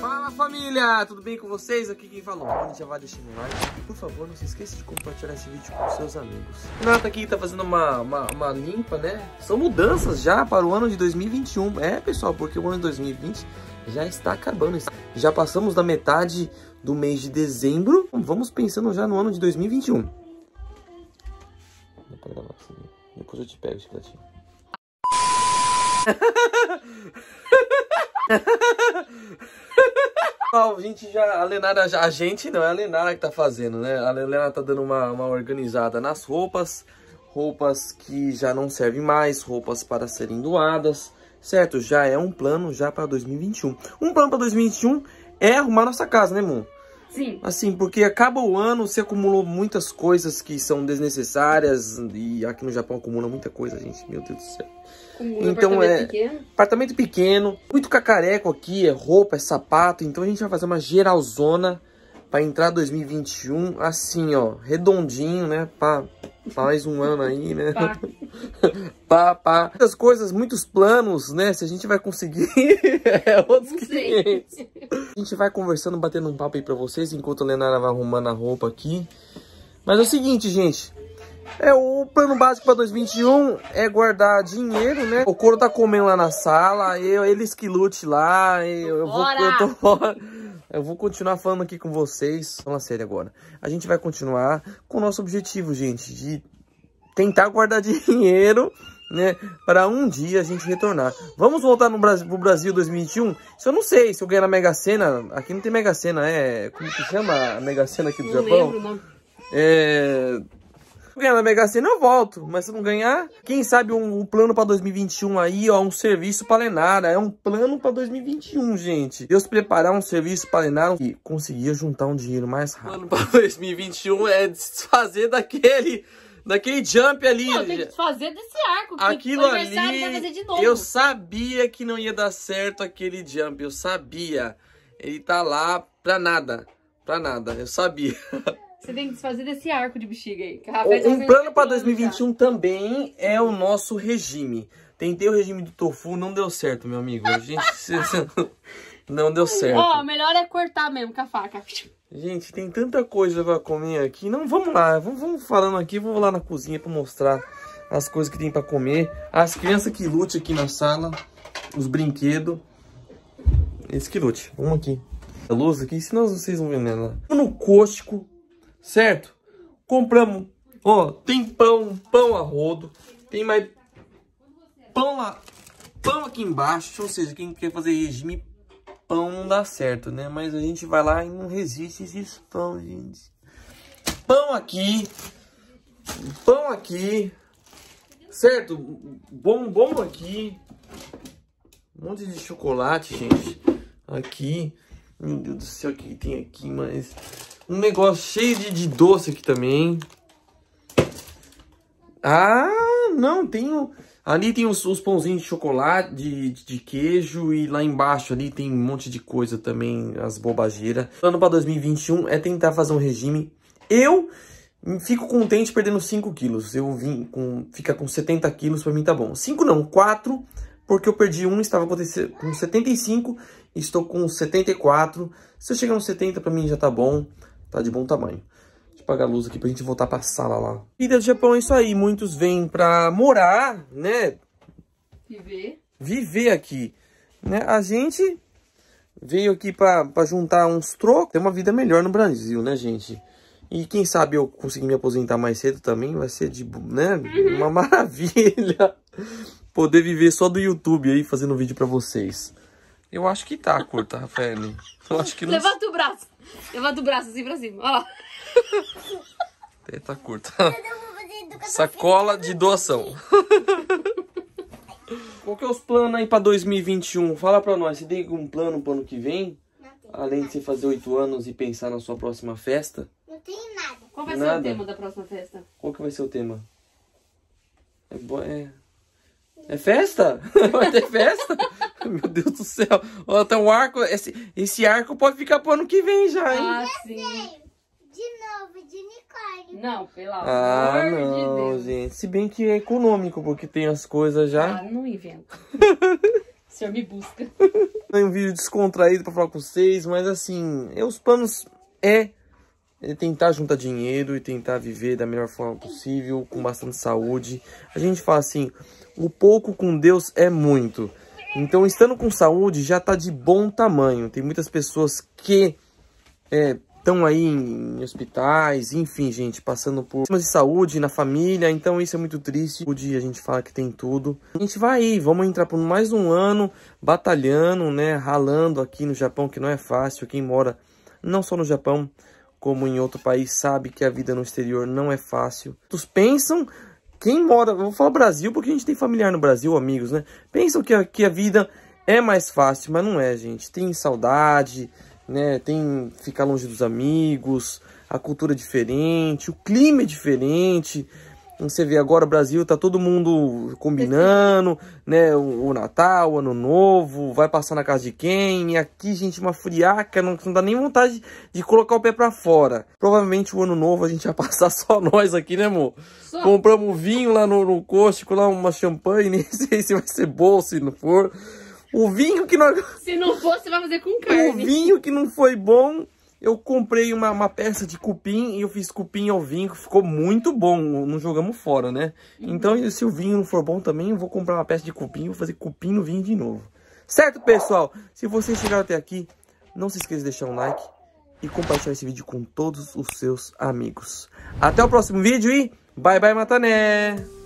Fala família, tudo bem com vocês? Aqui quem falou, Rony já vai deixando o like. Por favor, não se esqueça de compartilhar esse vídeo com seus amigos. Nata aqui tá fazendo uma, uma, uma, limpa, né? São mudanças já para o ano de 2021. É, pessoal, porque o ano de 2020 já está acabando. Já passamos da metade do mês de dezembro. Vamos pensando já no ano de 2021. Depois eu te pego esse platinho. a gente já, a Lenara, já, a gente não, é a Lenara que tá fazendo, né? A Lenara tá dando uma, uma organizada nas roupas, roupas que já não servem mais, roupas para serem doadas, certo? Já é um plano já para 2021. Um plano para 2021 é arrumar nossa casa, né, Mu? Sim. Assim, porque acaba o ano, você acumulou muitas coisas que são desnecessárias. E aqui no Japão acumula muita coisa, gente. Meu Deus do céu. Acumula então apartamento é. Pequeno. Apartamento pequeno. Muito cacareco aqui, é roupa, é sapato. Então a gente vai fazer uma geralzona para entrar 2021 assim, ó, redondinho, né? Para mais um ano aí, né? pá, pá. Muitas coisas, muitos planos, né? Se a gente vai conseguir, é outros clientes. A gente vai conversando, batendo um papo aí para vocês, enquanto a Lenara vai arrumando a roupa aqui. Mas é o seguinte, gente. É, o plano básico para 2021 é guardar dinheiro, né? O couro tá comendo lá na sala, eu, eles que lute lá, eu, eu vou, eu tô fora. Eu vou continuar falando aqui com vocês, uma série agora. A gente vai continuar com o nosso objetivo, gente, de tentar guardar dinheiro, né, para um dia a gente retornar. Vamos voltar no Brasil, pro Brasil 2021? Isso eu não sei, se eu ganhar na Mega Sena, aqui não tem Mega Sena, é, como que chama a Mega Sena aqui do não Japão? Lembro, não. É ganhar na Mega Sena, eu volto. Mas se não ganhar, quem sabe um, um plano para 2021 aí, ó, um serviço para Lenara. É um plano para 2021, gente. Deus preparar um serviço para Lenara e conseguir juntar um dinheiro mais rápido. O plano para 2021 é desfazer daquele daquele jump ali. Não, tem que fazer desse arco. Aquilo ali, eu sabia que não ia dar certo aquele jump, eu sabia. Ele tá lá pra nada, pra nada, eu sabia. Você tem que desfazer desse arco de bexiga aí. um plano para 2021 também é o nosso regime. Tentei o regime do tofu, não deu certo, meu amigo. A gente não deu certo. Ó, oh, melhor é cortar mesmo com a faca. Gente, tem tanta coisa pra comer aqui. Não, vamos lá. Vamos, vamos falando aqui. Vamos lá na cozinha pra mostrar as coisas que tem pra comer. As crianças que lute aqui na sala. Os brinquedos. Esse que lute. Vamos aqui. A luz aqui, senão vocês vão ver nela. No Cóstico, certo? Compramos, ó, tem pão, pão a rodo, tem mais pão lá, pão aqui embaixo, ou seja, quem quer fazer regime, pão não dá certo, né? Mas a gente vai lá e não resiste esses pão, gente. Pão aqui, pão aqui, certo? Bombom aqui, um monte de chocolate, gente, aqui. Meu Deus do céu, o que, tem aqui, mas... Um negócio cheio de, de doce aqui também. Ah, não, tem o... Ali tem os, os pãozinhos de chocolate, de, de, queijo e lá embaixo ali tem um monte de coisa também, as bobageiras. O plano para 2021 é tentar fazer um regime. Eu fico contente perdendo 5 quilos. Eu vim com... Fica com 70 quilos, para mim tá bom. 5 não, 4, porque eu perdi um, estava com 75 Estou com 74. Se eu chegar nos 70, pra mim já tá bom. Tá de bom tamanho. Deixa eu apagar a luz aqui pra gente voltar pra sala lá. Vida do Japão é isso aí. Muitos vêm pra morar, né? Viver. Viver aqui. Né? A gente veio aqui pra, pra juntar uns trocos. Ter uma vida melhor no Brasil, né, gente? E quem sabe eu conseguir me aposentar mais cedo também, vai ser de, né, uhum. uma maravilha poder viver só do YouTube aí fazendo vídeo para vocês. Eu acho que tá curta, Rafael. Eu acho que não... Levanta o braço. Levanta o braço assim pra cima. Olha lá. Teta curta. Sacola de doação. Qual que é os planos aí pra 2021? Fala pra nós. Você tem algum plano pro ano que vem? Além de você fazer oito anos e pensar na sua próxima festa? Não tem nada. Qual vai nada. ser o tema da próxima festa? Qual que vai ser o tema? É... Bo... é... é festa? Vai ter festa? Meu Deus do céu. Olha tá um arco. Esse, esse arco pode ficar pro ano que vem já, hein? Ah, sim. De novo, de unicórnio. Não, pelo ah, amor ah, não, de gente. Se bem que é econômico, porque tem as coisas já. Ah, não invento. o senhor me busca. Foi um vídeo descontraído pra falar com vocês, mas assim, é, os planos é, é tentar juntar dinheiro e tentar viver da melhor forma possível, com bastante saúde. A gente fala assim, o pouco com Deus é muito. Então, estando com saúde já está de bom tamanho. Tem muitas pessoas que estão é, aí em hospitais, enfim, gente, passando por problemas de saúde na família. Então, isso é muito triste. O dia a gente fala que tem tudo. A gente vai aí, vamos entrar por mais um ano batalhando, né? Ralando aqui no Japão, que não é fácil. Quem mora não só no Japão, como em outro país, sabe que a vida no exterior não é fácil. Todos pensam quem mora, vou falar Brasil porque a gente tem familiar no Brasil, amigos, né? Pensam que, que a vida é mais fácil, mas não é, gente. Tem saudade, né? Tem ficar longe dos amigos, a cultura é diferente, o clima é diferente você vê agora o Brasil, tá todo mundo combinando, né? O, o, Natal, o Ano Novo, vai passar na casa de quem? E aqui, gente, uma friaca, não, não dá nem vontade de colocar o pé pra fora. Provavelmente o Ano Novo a gente vai passar só nós aqui, né, amor? Só. Compramos vinho lá no, no Cóstico, lá uma champanhe, nem sei se vai ser bom, se não for. O vinho que nós... Se não for, você vai fazer com carne. O vinho que não foi bom, eu comprei uma, uma, peça de cupim e eu fiz cupim ao vinho, ficou muito bom, não jogamos fora, né? Uhum. Então, se o vinho não for bom também, eu vou comprar uma peça de cupim e vou fazer cupim no vinho de novo. Certo, pessoal? Se vocês chegaram até aqui, não se esqueça de deixar um like e compartilhar esse vídeo com todos os seus amigos. Até o próximo vídeo e bye bye, matané!